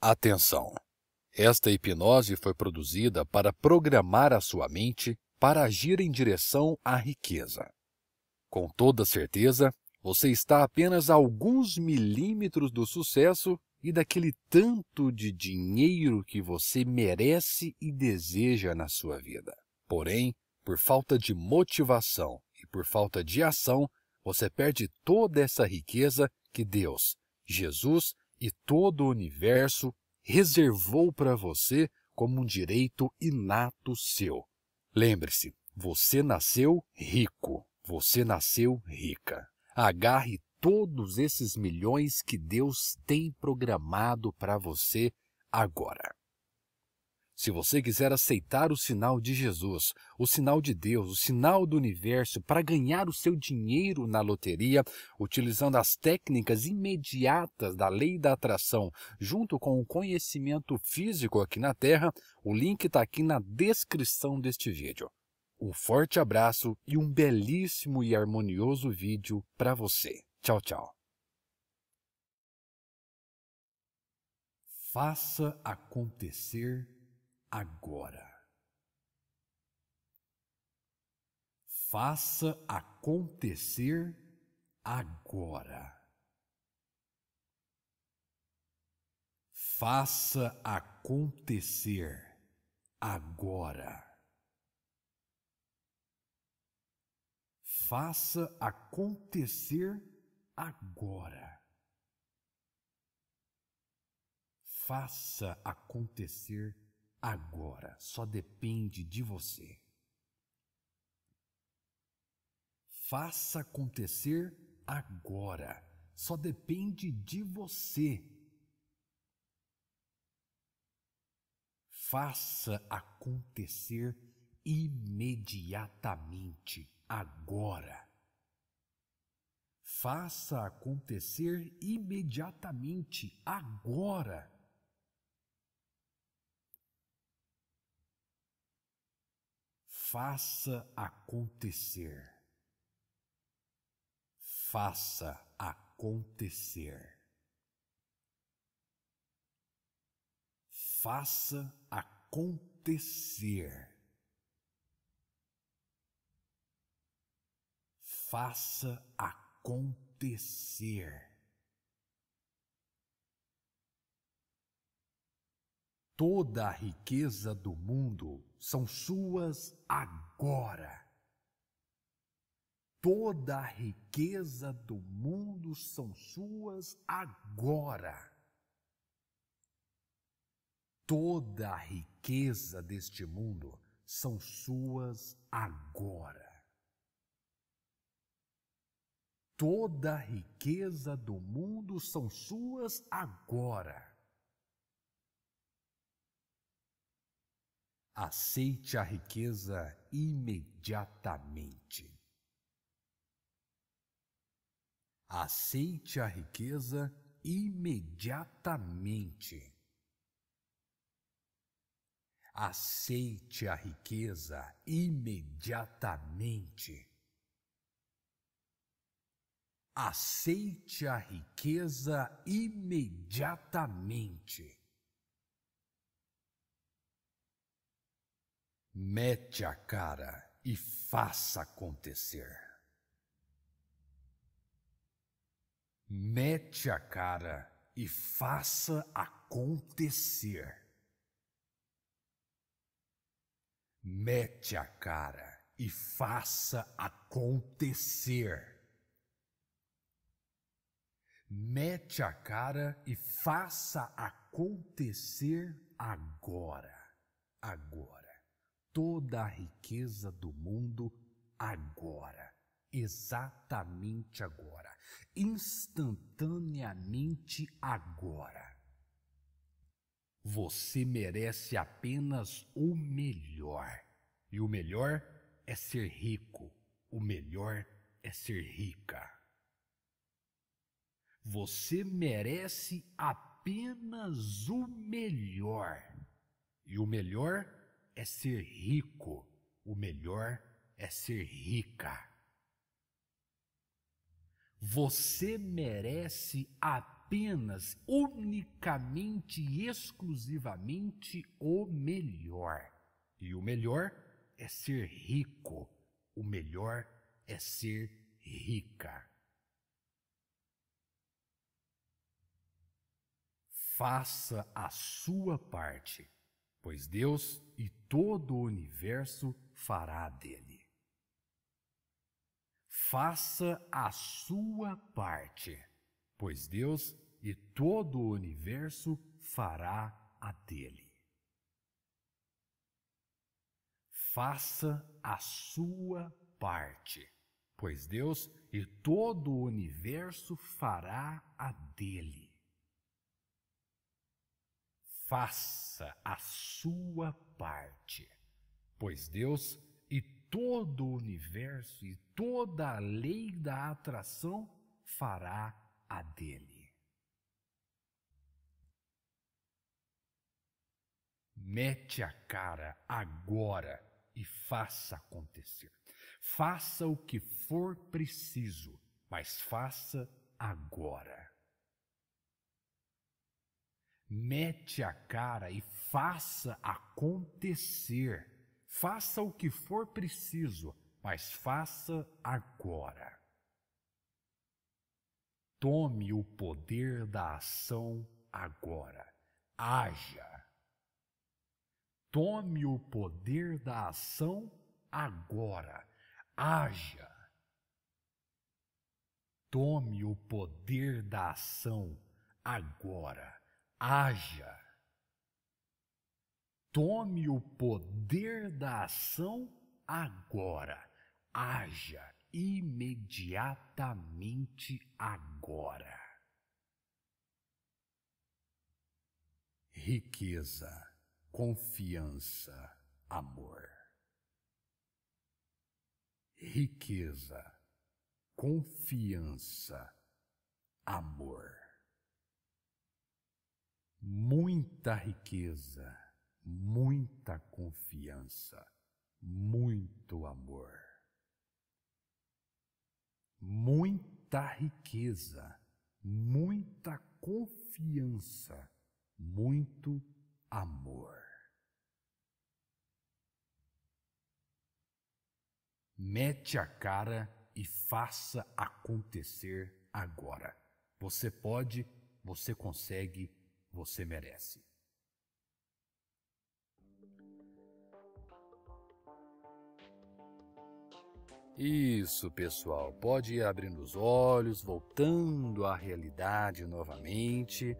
Atenção! Esta hipnose foi produzida para programar a sua mente para agir em direção à riqueza. Com toda certeza, você está apenas a alguns milímetros do sucesso e daquele tanto de dinheiro que você merece e deseja na sua vida. Porém, por falta de motivação e por falta de ação, você perde toda essa riqueza que Deus, Jesus e todo o universo reservou para você como um direito inato seu. Lembre-se, você nasceu rico, você nasceu rica. Agarre todos esses milhões que Deus tem programado para você agora. Se você quiser aceitar o sinal de Jesus, o sinal de Deus, o sinal do universo para ganhar o seu dinheiro na loteria, utilizando as técnicas imediatas da lei da atração, junto com o conhecimento físico aqui na Terra, o link está aqui na descrição deste vídeo. Um forte abraço e um belíssimo e harmonioso vídeo para você. Tchau, tchau. Faça acontecer agora. Faça acontecer agora. Faça acontecer agora. Faça acontecer agora. Faça acontecer agora Agora só depende de você. Faça acontecer agora. Só depende de você. Faça acontecer imediatamente, agora. Faça acontecer imediatamente, agora. Faça acontecer. Faça acontecer. Faça acontecer. Faça acontecer. Toda a riqueza do mundo são suas agora. Toda a riqueza do mundo são suas agora. Toda a riqueza deste mundo são suas agora. Toda a riqueza do mundo são suas agora. aceite a riqueza imediatamente. Aceite a riqueza imediatamente. Aceite a riqueza imediatamente. Aceite a riqueza imediatamente. mete a cara e faça acontecer. Mete a cara e faça acontecer. Mete a cara e faça acontecer. Mete a cara e faça acontecer agora. Agora toda a riqueza do mundo agora, exatamente agora, instantaneamente agora. Você merece apenas o melhor. E o melhor é ser rico, o melhor é ser rica. Você merece apenas o melhor. E o melhor é ser rico, o melhor é ser rica. Você merece apenas, unicamente e exclusivamente o melhor. E o melhor é ser rico, o melhor é ser rica. Faça a sua parte pois Deus e todo o universo fará dele. Faça a sua parte, pois Deus e todo o universo fará a dele. Faça a sua parte, pois Deus e todo o universo fará a dele faça a sua parte, pois Deus e todo o universo e toda a lei da atração fará a dele. Mete a cara agora e faça acontecer. Faça o que for preciso, mas faça agora mete a cara e faça acontecer. Faça o que for preciso, mas faça agora. Tome o poder da ação agora. Haja. Tome o poder da ação agora. Haja. Tome o poder da ação agora Haja. Tome o poder da ação agora. Haja imediatamente agora. Riqueza, confiança, amor. Riqueza, confiança, amor. muita riqueza, muita confiança, muito amor. Muita riqueza, muita confiança, muito amor. Mete a cara e faça acontecer agora. Você pode, você consegue, você merece. Isso, pessoal, pode ir abrindo os olhos, voltando à realidade novamente.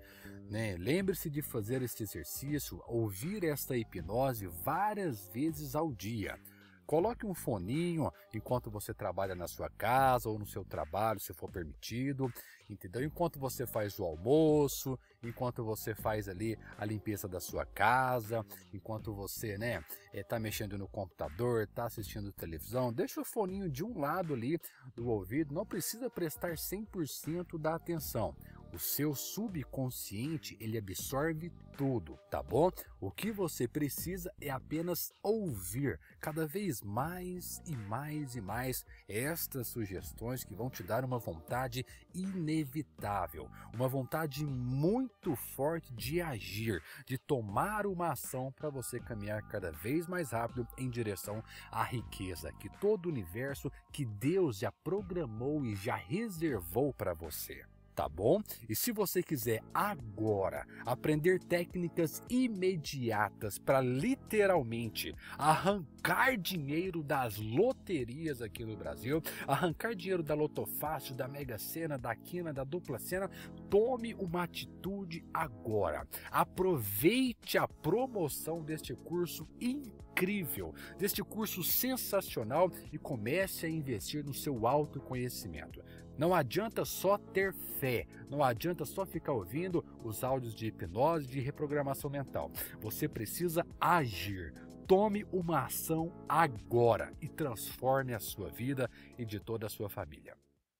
Né? Lembre-se de fazer este exercício, ouvir esta hipnose várias vezes ao dia. Coloque um foninho enquanto você trabalha na sua casa ou no seu trabalho, se for permitido entendeu? Enquanto você faz o almoço, enquanto você faz ali a limpeza da sua casa, enquanto você, né, é, tá mexendo no computador, tá assistindo televisão, deixa o foninho de um lado ali do ouvido, não precisa prestar 100% da atenção. O seu subconsciente ele absorve tudo, tá bom? O que você precisa é apenas ouvir cada vez mais e mais e mais estas sugestões que vão te dar uma vontade inevitável, uma vontade muito forte de agir, de tomar uma ação para você caminhar cada vez mais rápido em direção à riqueza que todo o universo que Deus já programou e já reservou para você tá bom? E se você quiser agora aprender técnicas imediatas para literalmente arrancar dinheiro das loterias aqui no Brasil, arrancar dinheiro da Lotofácil, da Mega Sena, da Quina, da Dupla Sena, tome uma atitude agora. Aproveite a promoção deste curso incrível, deste curso sensacional e comece a investir no seu autoconhecimento. Não adianta só ter fé, não adianta só ficar ouvindo os áudios de hipnose, de reprogramação mental. Você precisa agir. Tome uma ação agora e transforme a sua vida e de toda a sua família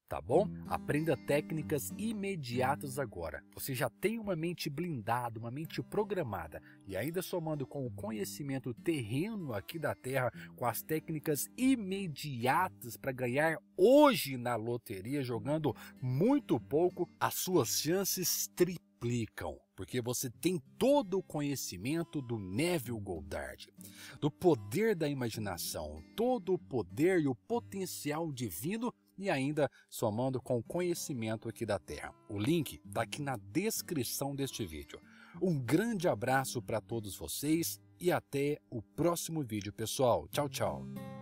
tá bom? Aprenda técnicas imediatas agora. Você já tem uma mente blindada, uma mente programada e ainda somando com o conhecimento terreno aqui da Terra, com as técnicas imediatas para ganhar hoje na loteria jogando muito pouco, as suas chances triplicam porque você tem todo o conhecimento do Neville Goddard, do poder da imaginação, todo o poder e o potencial divino e ainda somando com o conhecimento aqui da Terra. O link está aqui na descrição deste vídeo. Um grande abraço para todos vocês e até o próximo vídeo, pessoal. Tchau, tchau.